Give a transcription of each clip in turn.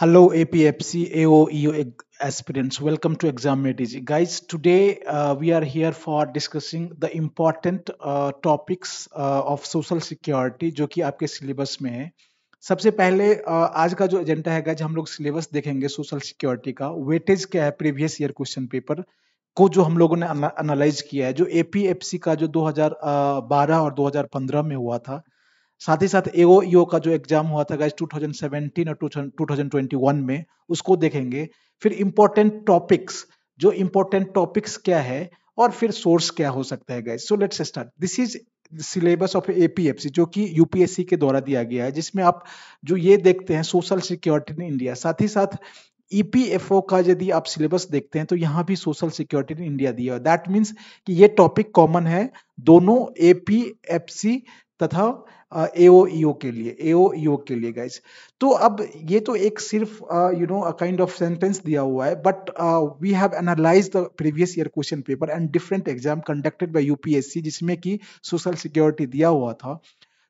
Hello APFC AOEO aspirants. Welcome to Exam ATG. Guys, today uh, we are here for discussing the important uh, topics uh, of social security जो कि आपके syllabus में है सबसे पहले आज का जो एजेंडा है गाइज हम लोग सिलेबस देखेंगे सोशल सिक्योरिटी का वेटेज क्या है प्रीवियस ईयर क्वेश्चन पेपर को जो हम लोगों ने एनालाइज किया है जो एपीएफसी का जो 2012 और 2015 में हुआ था साथ ही साथ एओईओ e का जो एग्जाम हुआ था गाइस 2017 और 2021 में उसको देखेंगे फिर इंपॉर्टेंट टॉपिक्स जो इंपॉर्टेंट टॉपिक्स क्या है और फिर सोर्स क्या हो सकता है guys so let's start this is syllabus of APFC जो कि यूपीएससी के द्वारा दिया गया है जिसमें आप जो ये देखते हैं सोशल सिक्योरिटी इन इंडिया साथ ही साथ ईपीएफओ e का यदि आप सिलेबस देखते हैं तो यहाँ भी सोशल सिक्योरिटी इन इंडिया दिया है दैट मीन्स कि ये टॉपिक कॉमन है दोनों एपीएफसी तथा एओईओ e के लिए एओईओ e के लिए गाइज तो अब ये तो एक सिर्फ you know a kind of sentence दिया हुआ है but we have analyse the previous year question paper and different exam conducted by UPSC जिसमें कि सोशल सिक्योरिटी दिया हुआ था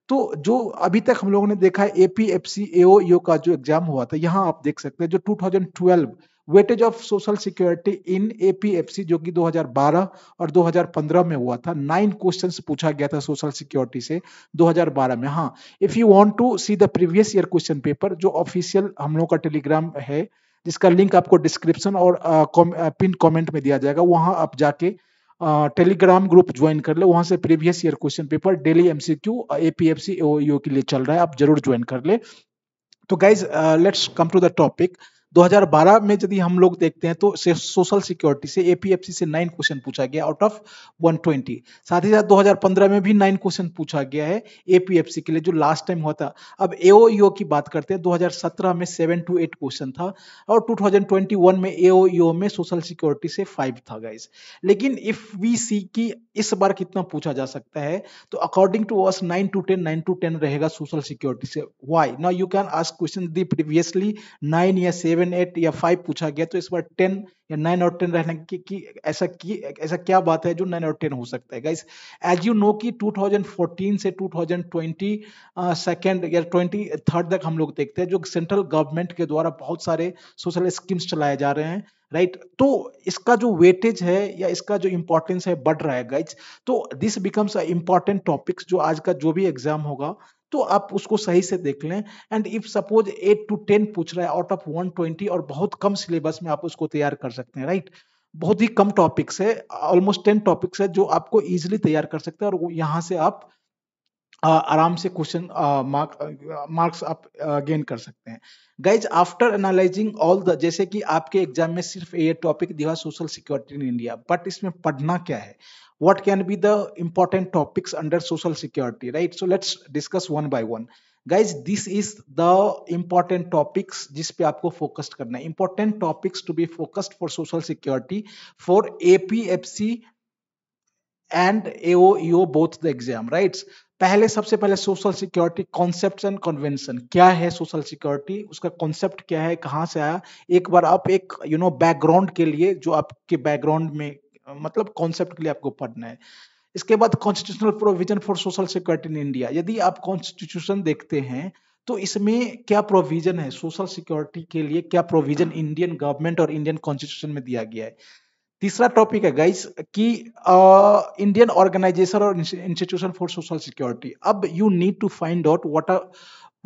तो जो अभी तक हम लोगों ने देखा है एपीएफसी एओईओ e का जो एग्जाम हुआ था यहाँ आप देख सकते हैं जो 2012 weightage of social security in APFC जो कि 2012 और 2015 में हुआ था नाइन क्वेश्चंस पूछा गया था सोशल सिक्योरिटी से 2012 में हाँ if you want to see the previous year question paper जो ऑफिशियल हम लोग का टेलीग्राम है जिसका लिंक आपको डिस्क्रिप्शन और पिन कॉमेंट कमेंट में दिया जाएगा वहां आप जाके टेलीग्राम ग्रुप ज्वाइन कर ले वहां से previous year question paper daily MCQ APFC के लिए चल रहा है आप जरूर ज्वाइन कर ले तो guys let's come to the topic 2012 में यदि हम लोग देखते हैं तो सोशल सिक्योरिटी से एपीएफसी से नाइन क्वेश्चन पूछा गया आउट ऑफ 120 साथ ही साथ 2015 में भी नाइन क्वेश्चन पूछा गया है एपीएफसी के लिए जो लास्ट टाइम हुआ था अब एओईओ e की बात करते हैं 2017 में सेवन टू एट क्वेश्चन था और 2021 में एओईओ e में सोशल सिक्योरिटी से फाइव था गाइज लेकिन इफ वी सी की इस बार कितना पूछा जा सकता है तो according to us nine to ten nine to ten रहेगा सोशल सिक्योरिटी से वाई ना you can ask question the previously nine या सेवन सेवन एट या फाइव पूछा गया तो इस बार टेन या नाइन और टेन रहने की, की ऐसा की ऐसा क्या बात है जो नाइन और टेन हो सकता है गाइस एज यू नो कि 2014 से 2020 सेकेंड या ट्वेंटी थर्ड तक हम लोग देखते हैं जो सेंट्रल गवर्नमेंट के द्वारा बहुत सारे सोशल स्कीम्स चलाए जा रहे हैं राइट right? तो इसका जो वेटेज है या इसका जो इम्पोर्टेंस है बढ़ रहा है गाइज तो this becomes a important topics जो आज का जो भी एग्जाम होगा तो आप उसको सही से देख लें and if suppose eight to ten पूछ रहा है आउट ऑफ वन ट्वेंटी और बहुत कम सिलेबस में आप उसको तैयार कर सकते हैं राइट बहुत ही कम टॉपिक्स है ऑलमोस्ट टेन टॉपिक्स है जो आपको इजिली तैयार कर सकते हैं और यहाँ से आप आराम से क्वेश्चन मार्क मार्क्स आप गेन कर सकते हैं guys after analysing all the जैसे कि आपके एग्जाम में सिर्फ ये टॉपिक दिया social security in India but इसमें पढ़ना क्या है what can be the important topics under social security right so let's discuss one by one guys this is the important topics jis pe aapko focused karna hai important topics to be focused for social security for APFC and aoeo both the exam rights पहले सबसे पहले social security concept and convention क्या है social security उसका concept क्या है कहाँ से आया एक बार आप एक यू नो बैकग्राउंड के लिए जो आपके बैकग्राउंड में मतलब कॉन्सेप्ट के लिए आपको पढ़ना है इसके बाद constitutional provision for social security in India यदि आप कॉन्स्टिट्यूशन देखते हैं तो इसमें क्या प्रोविजन है सोशल सिक्योरिटी के लिए क्या प्रोविजन इंडियन गवर्नमेंट और इंडियन कॉन्स्टिट्यूशन में दिया गया है तीसरा टॉपिक है गाइस कि इंडियन ऑर्गेनाइजेशन और इंस्टीट्यूशन फॉर सोशल सिक्योरिटी अब you need to find out what are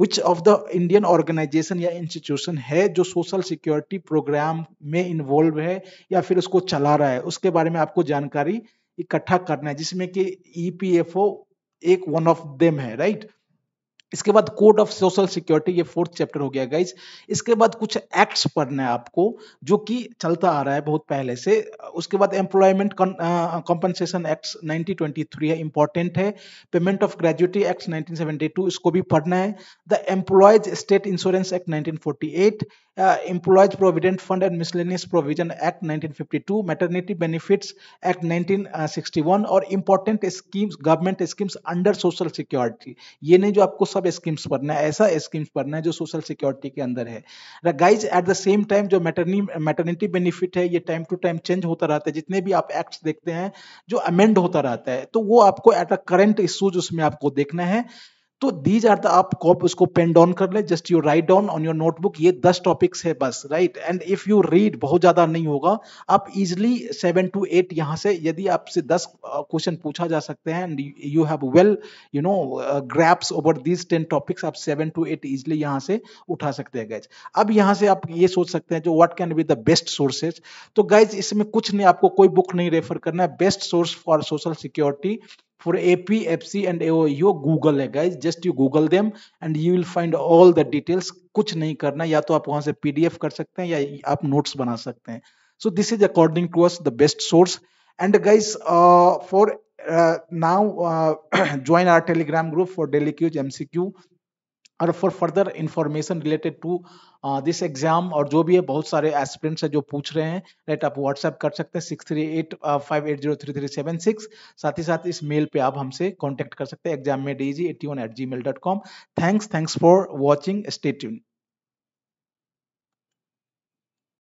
which of the Indian organisation या इंस्टीट्यूशन है जो सोशल सिक्योरिटी प्रोग्राम में इन्वॉल्व है या फिर उसको चला रहा है उसके बारे में आपको जानकारी इकट्ठा करना है जिसमें कि ई e एक वन ऑफ देम है राइट right? इसके बाद कोड ऑफ सोशल सिक्योरिटी ये फोर्थ चैप्टर हो गया गाइज इसके बाद कुछ एक्ट्स पढ़ना है आपको जो कि चलता आ रहा है बहुत पहले से उसके बाद एम्प्लॉयमेंट कॉम्पनसेशन एक्ट 1923 है इंपॉर्टेंट है पेमेंट ऑफ ग्रेजुएटी एक्ट 1972 इसको भी पढ़ना है the employees state insurance act 1948 employees provident fund and miscellaneous provision act 1952 maternity benefits act 1961 और important schemes government schemes under social security ये नहीं जो आपको सब सब स्कीम्स पढ़ना है ऐसा स्कीम्स पढ़ना है जो सोशल सिक्योरिटी के अंदर है guys at the same time जो मैटरनी मैटरनिटी बेनिफिट है ये टाइम टू टाइम चेंज होता रहता है जितने भी आप एक्ट्स देखते हैं जो अमेंड होता रहता है तो वो आपको एट अ करेंट इशूज उसमें आपको देखना है तो दीज आर द आप कॉप उसको पेन डाउन कर ले just you write down on your notebook ये दस टॉपिक्स है बस right and if you read बहुत ज्यादा नहीं होगा आप इजिली सेवन टू एट यहाँ से यदि आपसे दस क्वेश्चन पूछा जा सकते हैं and you have well you know grasps over these ten topics आप सेवन टू एट इजिली यहाँ से उठा सकते हैं गाइज अब यहाँ से आप ये सोच सकते हैं जो what can be the best sources तो गाइज इसमें कुछ नहीं आपको कोई बुक नहीं रेफर करना है best source for social security for AP, FC and AOU Google है guys. Just you Google them and you will find all the details. कुछ नहीं करना या तो आप वहां से PDF कर सकते हैं या आप notes बना सकते हैं. So this is according to us the best source. And guys, uh, for uh, now uh, join our Telegram group for daily Qs, MCQ. और for further information related to this exam और जो भी है बहुत सारे aspirants है जो पूछ रहे हैं राइट आप व्हाट्सएप कर सकते हैं six three eight five eight zero three three seven six साथ ही साथ इस मेल पे आप हमसे कॉन्टेक्ट कर सकते हैं एग्जाम में D G eighty one at Gmail dot com thanks thanks for watching stay tuned